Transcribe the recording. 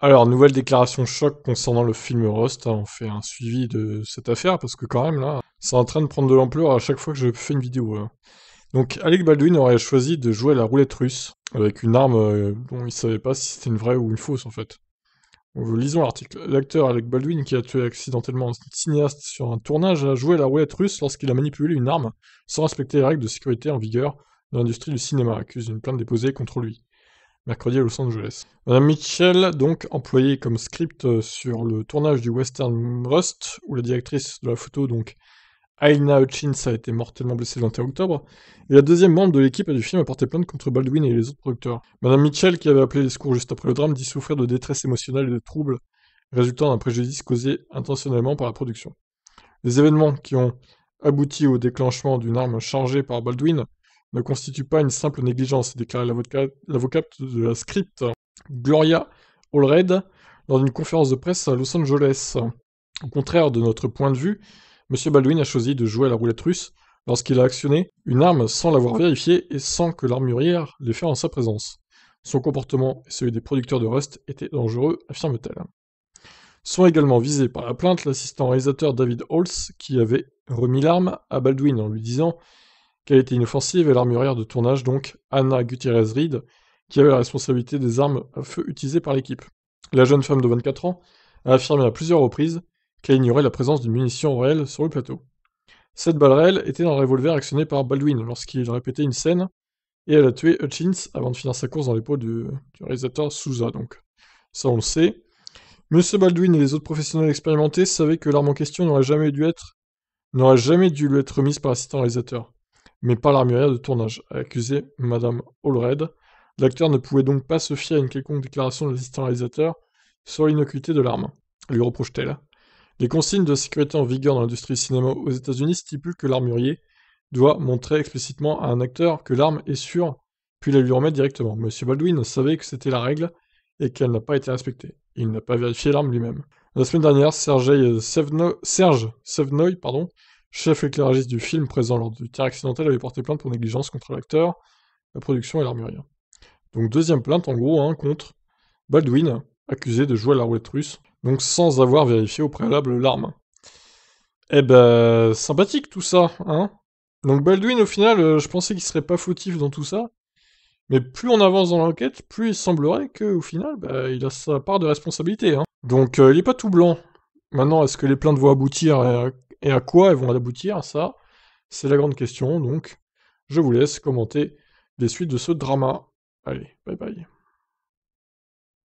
Alors, nouvelle déclaration choc concernant le film Rust. Hein, on fait un suivi de cette affaire parce que quand même, là, c'est en train de prendre de l'ampleur à chaque fois que je fais une vidéo. Hein. Donc, Alec Baldwin aurait choisi de jouer la roulette russe avec une arme euh, dont il savait pas si c'était une vraie ou une fausse en fait. lisons l'article. L'acteur Alec Baldwin, qui a tué accidentellement un cinéaste sur un tournage, a joué à la roulette russe lorsqu'il a manipulé une arme sans respecter les règles de sécurité en vigueur dans l'industrie du cinéma, accuse une plainte déposée contre lui mercredi à Los Angeles. Madame Mitchell, donc employée comme script euh, sur le tournage du western Rust, où la directrice de la photo, donc Aina Hutchins, a été mortellement blessée le 21 octobre, et la deuxième membre de l'équipe du film a porté plainte contre Baldwin et les autres producteurs. Madame Mitchell, qui avait appelé les secours juste après le drame, dit souffrir de détresse émotionnelle et de troubles résultant d'un préjudice causé intentionnellement par la production. Les événements qui ont abouti au déclenchement d'une arme chargée par Baldwin ne constitue pas une simple négligence, déclare l'avocate de la script Gloria Allred dans une conférence de presse à Los Angeles. Au contraire de notre point de vue, M. Baldwin a choisi de jouer à la roulette russe lorsqu'il a actionné une arme sans l'avoir vérifiée et sans que l'armurière l'ait fait en sa présence. Son comportement et celui des producteurs de Rust étaient dangereux, affirme-t-elle. Sont également visés par la plainte l'assistant réalisateur David Holtz qui avait remis l'arme à Baldwin en lui disant qu'elle était inoffensive et l'armurière de tournage, donc Anna Gutierrez-Reed, qui avait la responsabilité des armes à feu utilisées par l'équipe. La jeune femme de 24 ans a affirmé à plusieurs reprises qu'elle ignorait la présence d'une munition réelle sur le plateau. Cette balle réelle était dans le revolver actionné par Baldwin lorsqu'il répétait une scène, et elle a tué Hutchins avant de finir sa course dans les peaux du, réalisateur Souza, donc. Ça, on le sait. Monsieur Baldwin et les autres professionnels expérimentés savaient que l'arme en question n'aurait jamais dû être n'aurait jamais dû lui être remise par l'assistant réalisateur mais pas l'armurier de tournage, a accusé Madame Allred. L'acteur ne pouvait donc pas se fier à une quelconque déclaration de l'assistant réalisateur sur l'innocuité de l'arme, lui reproche-t-elle. Les consignes de sécurité en vigueur dans l'industrie cinéma aux États-Unis stipulent que l'armurier doit montrer explicitement à un acteur que l'arme est sûre, puis la lui remettre directement. Monsieur Baldwin savait que c'était la règle et qu'elle n'a pas été respectée. Il n'a pas vérifié l'arme lui-même. La semaine dernière, Serge Sevnoy, pardon, Chef éclairagiste du film présent lors du tir accidentel avait porté plainte pour négligence contre l'acteur, la production et l'armurier. Donc deuxième plainte en gros hein, contre Baldwin, accusé de jouer à la roulette russe, donc sans avoir vérifié au préalable l'arme. Eh ben, sympathique tout ça, hein Donc Baldwin, au final, euh, je pensais qu'il serait pas fautif dans tout ça, mais plus on avance dans l'enquête, plus il semblerait qu'au final, bah, il a sa part de responsabilité. Hein. Donc euh, il est pas tout blanc. Maintenant, est-ce que les plaintes vont aboutir euh, et à quoi elles vont aboutir, ça, c'est la grande question. Donc, je vous laisse commenter les suites de ce drama. Allez, bye bye.